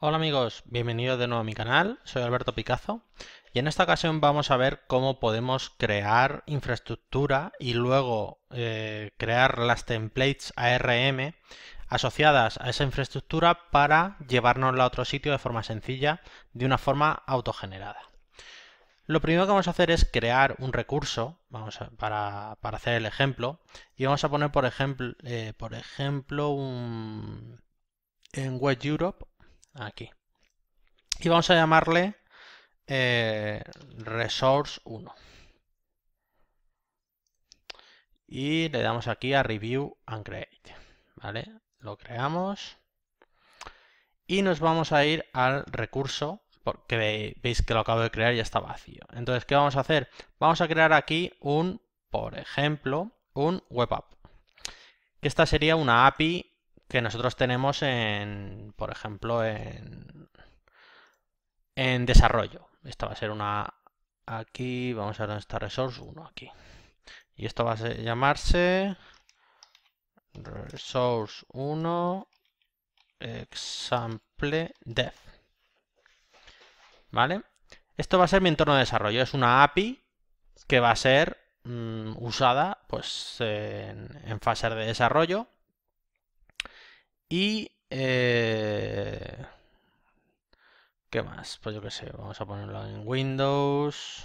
Hola amigos, bienvenidos de nuevo a mi canal, soy Alberto Picazo y en esta ocasión vamos a ver cómo podemos crear infraestructura y luego eh, crear las templates ARM asociadas a esa infraestructura para llevarnosla a otro sitio de forma sencilla, de una forma autogenerada. Lo primero que vamos a hacer es crear un recurso, vamos para, hacer el ejemplo, y vamos a poner por ejemplo, eh, por ejemplo un, en West Europe aquí. Y vamos a llamarle eh, resource 1. Y le damos aquí a review and create. ¿Vale? Lo creamos. Y nos vamos a ir al recurso, porque veis que lo acabo de crear y ya está vacío. Entonces, ¿qué vamos a hacer? Vamos a crear aquí un, por ejemplo, un web app. Que esta sería una API que nosotros tenemos en, por ejemplo, en, en desarrollo. Esta va a ser una aquí, vamos a ver dónde está resource 1 aquí. Y esto va a llamarse resource 1 example dev. ¿Vale? Esto va a ser mi entorno de desarrollo, es una API que va a ser mm, usada pues en, en fase de desarrollo y... Eh, ¿Qué más? Pues yo qué sé, vamos a ponerlo en Windows.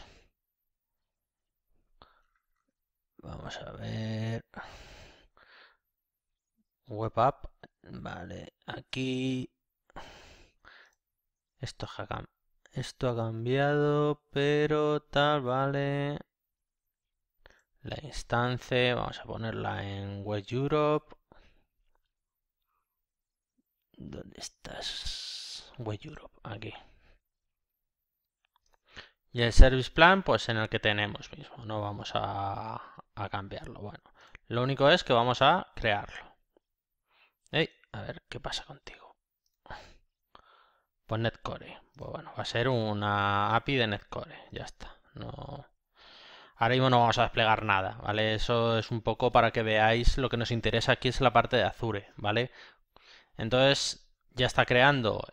Vamos a ver. Web app. Vale, aquí. Esto, ha cambiado, pero tal, vale. La instancia, vamos a ponerla en West Europe. ¿Dónde estás? Web Europe, aquí. Y el service plan, pues en el que tenemos mismo. No vamos a, cambiarlo. Bueno, lo único es que vamos a crearlo. a ver, ¿qué pasa contigo? Pues Netcore. Pues bueno, va a ser una API de Netcore. Ya está. No... Ahora mismo no vamos a desplegar nada, ¿vale? Eso es un poco para que veáis lo que nos interesa aquí es la parte de Azure, ¿vale? Entonces ya está creando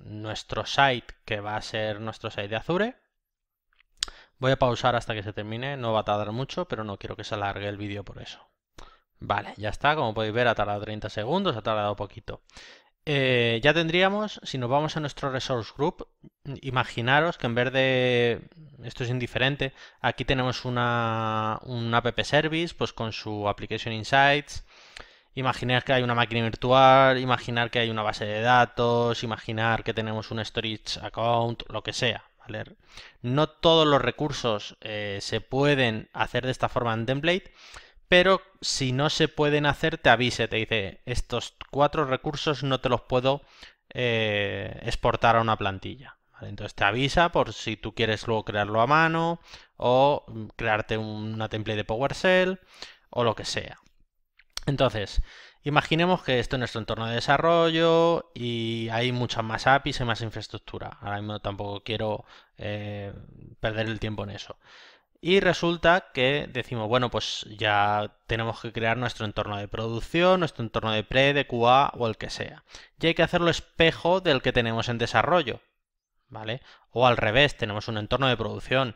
nuestro site que va a ser nuestro site de Azure. Voy a pausar hasta que se termine, no va a tardar mucho, pero no quiero que se alargue el vídeo por eso. Vale, ya está, como podéis ver ha tardado 30 segundos, ha tardado poquito. Eh, ya tendríamos, si nos vamos a nuestro resource group, imaginaros que en vez de, esto es indiferente, aquí tenemos un app service pues con su application insights, Imaginar que hay una máquina virtual, imaginar que hay una base de datos, imaginar que tenemos un storage account, lo que sea. No todos los recursos eh, se pueden hacer de esta forma en template, pero si no se pueden hacer, te avise, te dice, estos cuatro recursos no te los puedo eh, exportar a una plantilla. Entonces te avisa por si tú quieres luego crearlo a mano o mm, crearte una template de PowerShell o lo que sea. Entonces, imaginemos que esto es nuestro entorno de desarrollo y hay muchas más APIs y más infraestructura. Ahora mismo tampoco quiero eh, perder el tiempo en eso. Y resulta que decimos, bueno, pues ya tenemos que crear nuestro entorno de producción, nuestro entorno de pre, de QA o el que sea. Y hay que hacerlo espejo del que tenemos en desarrollo, ¿vale? O al revés, tenemos un entorno de producción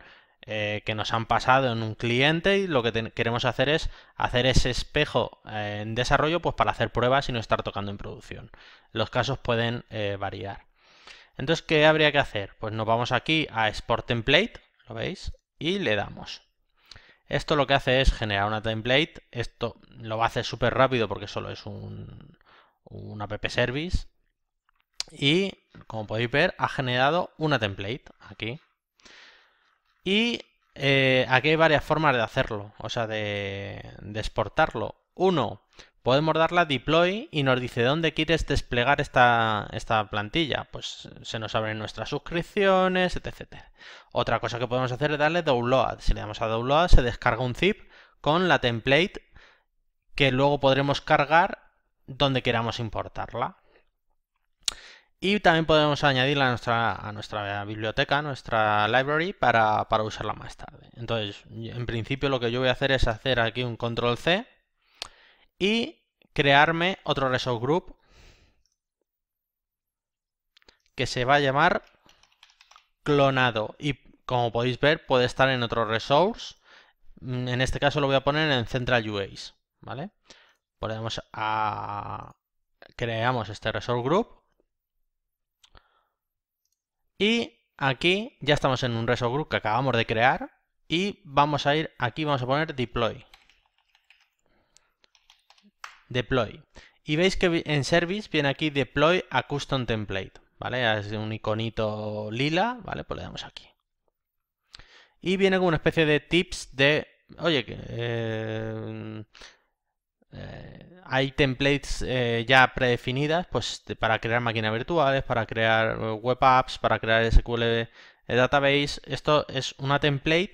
eh, que nos han pasado en un cliente y lo que queremos hacer es hacer ese espejo eh, en desarrollo pues para hacer pruebas y no estar tocando en producción. Los casos pueden eh, variar. Entonces, ¿qué habría que hacer? Pues nos vamos aquí a Export Template, ¿lo veis? Y le damos. Esto lo que hace es generar una template. Esto lo va a hacer súper rápido porque solo es un, un app service. Y como podéis ver, ha generado una template aquí. Y eh, aquí hay varias formas de hacerlo, o sea, de, exportarlo. Uno, podemos darle a deploy y nos dice dónde quieres desplegar esta, esta plantilla. Pues se nos abren nuestras suscripciones, etc. Otra cosa que podemos hacer es darle download. Si le damos a download se descarga un zip con la template que luego podremos cargar donde queramos importarla. Y también podemos añadirla a nuestra, a nuestra biblioteca, nuestra library, para, usarla más tarde. Entonces, en principio lo que yo voy a hacer es hacer aquí un control C y crearme otro resource group que se va a llamar clonado. Y como podéis ver, puede estar en otro resource. Mm, en este caso lo voy a poner en Central UAs, ¿vale? Ah, creamos este resource group y aquí ya estamos en un reso group que acabamos de crear y vamos a ir aquí, vamos a poner deploy. Deploy. Y veis que en service viene aquí deploy a custom template, ¿vale? Es un iconito lila, ¿vale? Pues le damos aquí. Y viene con una especie de tips de, oye, eh, eh, hay templates eh, ya predefinidas pues, para crear máquinas virtuales, para crear eh, web apps, para crear SQL database. Esto es una template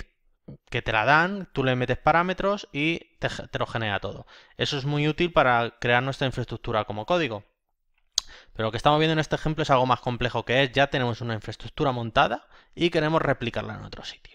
que te la dan, tú le metes parámetros y te, lo genera todo. Eso es muy útil para crear nuestra infraestructura como código. Pero lo que estamos viendo en este ejemplo es algo más complejo que es, ya tenemos una infraestructura montada y queremos replicarla en otro sitio.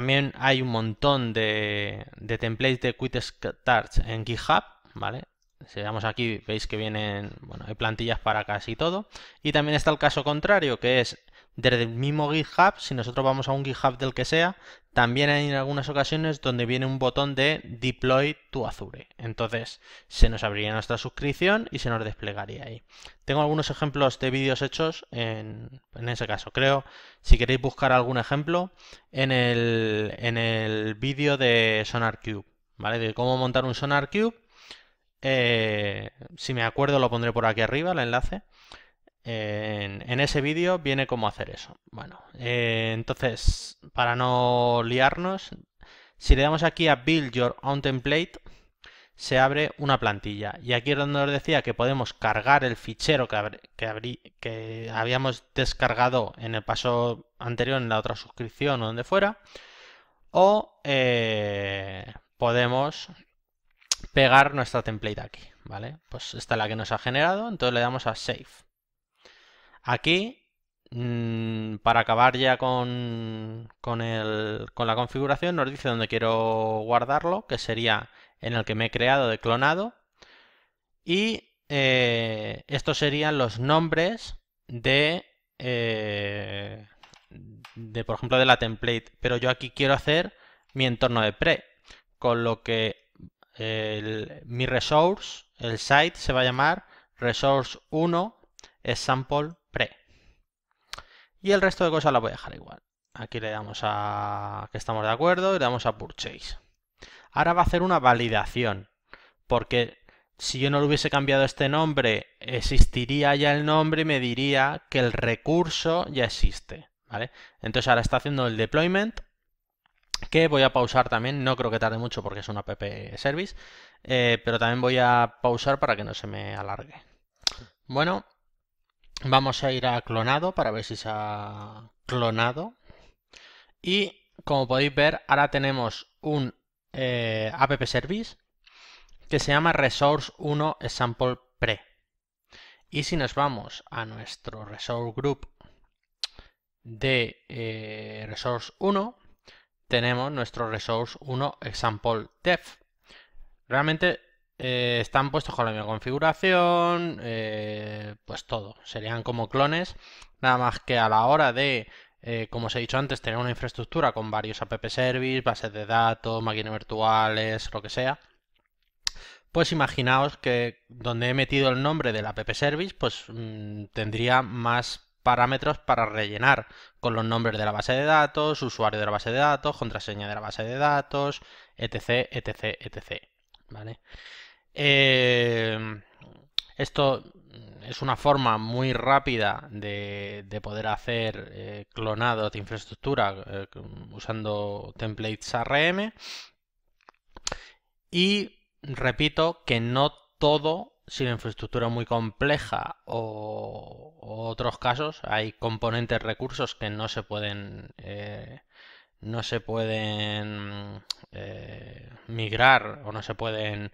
También hay un montón de, de templates de Quit Starts en GitHub, ¿vale? Si vamos aquí, veis que vienen, bueno, hay plantillas para casi todo. Y también está el caso contrario, que es desde el mismo GitHub, si nosotros vamos a un GitHub del que sea, también hay en algunas ocasiones donde viene un botón de Deploy to Azure. Entonces se nos abriría nuestra suscripción y se nos desplegaría ahí. Tengo algunos ejemplos de vídeos hechos en, en ese caso. Creo, si queréis buscar algún ejemplo, en el, vídeo de SonarCube, ¿vale? De cómo montar un SonarCube. Eh, si me acuerdo lo pondré por aquí arriba, el enlace. En, ese vídeo viene cómo hacer eso. Bueno, eh, entonces, para no liarnos, si le damos aquí a Build Your Own Template, se abre una plantilla. Y aquí es donde os decía que podemos cargar el fichero que, habíamos descargado en el paso anterior, en la otra suscripción o donde fuera. O eh, podemos pegar nuestra template aquí, ¿vale? Pues esta es la que nos ha generado, entonces le damos a Save. Aquí, mm, para acabar ya con, la configuración, nos dice dónde quiero guardarlo, que sería en el que me he creado de clonado. Y eh, estos serían los nombres eh, de, por ejemplo, de la template. Pero yo aquí quiero hacer mi entorno de pre, con lo que mi resource, el site, se va a llamar resource1 sample pre. Y el resto de cosas la voy a dejar igual. Aquí le damos a que estamos de acuerdo y le damos a purchase. Ahora va a hacer una validación, porque si yo no le hubiese cambiado este nombre, existiría ya el nombre y me diría que el recurso ya existe, ¿vale? Entonces ahora está haciendo el deployment, que voy a pausar también, no creo que tarde mucho porque es una app service, eh, pero también voy a pausar para que no se me alargue. Bueno, Vamos a ir a clonado para ver si se ha clonado. Y como podéis ver, ahora tenemos un eh, app service que se llama resource 1 example pre. Y si nos vamos a nuestro resource group de eh, resource 1, tenemos nuestro resource 1 example dev. Realmente eh, están puestos con la misma configuración, pues todo. Serían como clones, nada más que a la hora de, eh, como os he dicho antes, tener una infraestructura con varios app service, bases de datos, máquinas virtuales, lo que sea. Pues imaginaos que donde he metido el nombre del app service, pues mm, tendría más parámetros para rellenar con los nombres de la base de datos, usuario de la base de datos, contraseña de la base de datos, etc, etc, etc. ¿Vale? Eh, esto es una forma muy rápida de, poder hacer clonado eh, clonados de infraestructura eh, usando templates rm Y repito que no todo, si la infraestructura muy compleja o, otros casos, hay componentes, recursos que no se pueden... Eh, no se pueden migrar o no se pueden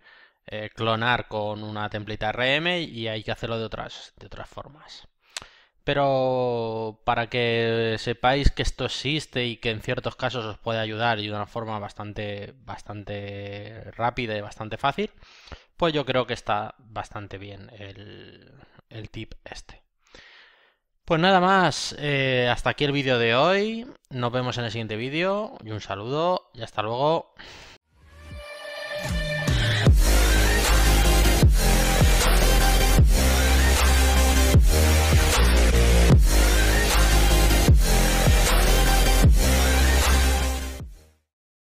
eh, clonar con una templita RM y hay que hacerlo de otras, de otras formas. Pero para que sepáis que esto existe y que en ciertos casos os puede ayudar y de una forma bastante, bastante rápida y bastante fácil, pues yo creo que está bastante bien el, tip este. Pues nada más, eh, hasta aquí el vídeo de hoy, nos vemos en el siguiente vídeo y un saludo y hasta luego.